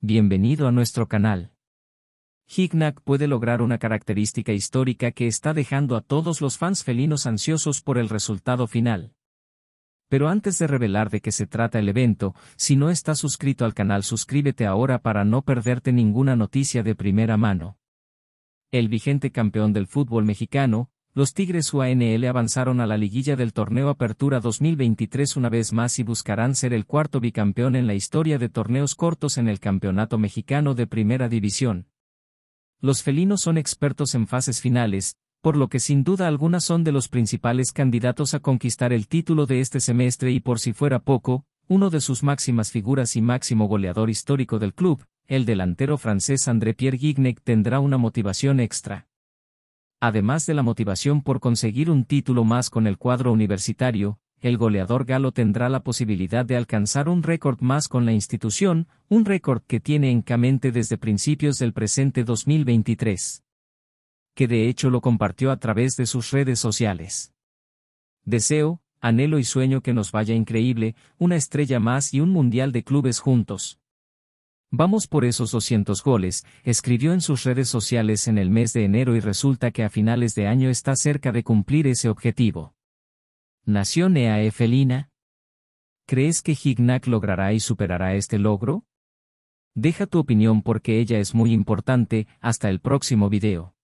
Bienvenido a nuestro canal. Hignac puede lograr una característica histórica que está dejando a todos los fans felinos ansiosos por el resultado final. Pero antes de revelar de qué se trata el evento, si no estás suscrito al canal suscríbete ahora para no perderte ninguna noticia de primera mano. El vigente campeón del fútbol mexicano, los Tigres UANL avanzaron a la liguilla del torneo Apertura 2023 una vez más y buscarán ser el cuarto bicampeón en la historia de torneos cortos en el Campeonato Mexicano de Primera División. Los felinos son expertos en fases finales, por lo que sin duda alguna son de los principales candidatos a conquistar el título de este semestre y por si fuera poco, uno de sus máximas figuras y máximo goleador histórico del club, el delantero francés André Pierre Gignac tendrá una motivación extra. Además de la motivación por conseguir un título más con el cuadro universitario, el goleador galo tendrá la posibilidad de alcanzar un récord más con la institución, un récord que tiene en Camente desde principios del presente 2023. Que de hecho lo compartió a través de sus redes sociales. Deseo, anhelo y sueño que nos vaya increíble, una estrella más y un mundial de clubes juntos. Vamos por esos 200 goles, escribió en sus redes sociales en el mes de enero y resulta que a finales de año está cerca de cumplir ese objetivo. ¿Nació Nea Efelina? ¿Crees que Hignac logrará y superará este logro? Deja tu opinión porque ella es muy importante, hasta el próximo video.